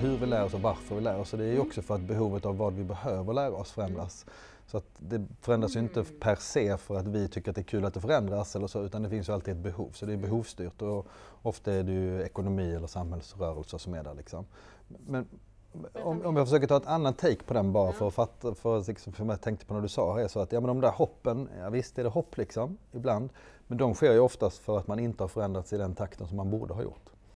hur vi lär oss och varför vi lär oss. Och det är ju mm. också för att behovet av vad vi behöver lära oss förändras. Mm. Så att det förändras ju mm. inte per se för att vi tycker att det är kul att det förändras eller så, utan det finns ju alltid ett behov. Så det är behovsstyrt och ofta är det ju ekonomi eller samhällsrörelser som är där. Liksom. Men, om, om, jag försöker ta ett annat take på den bara för att fatta, för, liksom, för jag tänkte på när du sa här, så att ja men de där hoppen, ja visst är det hopp liksom ibland, men de sker ju oftast för att man inte har förändrats i den takten som man borde ha gjort.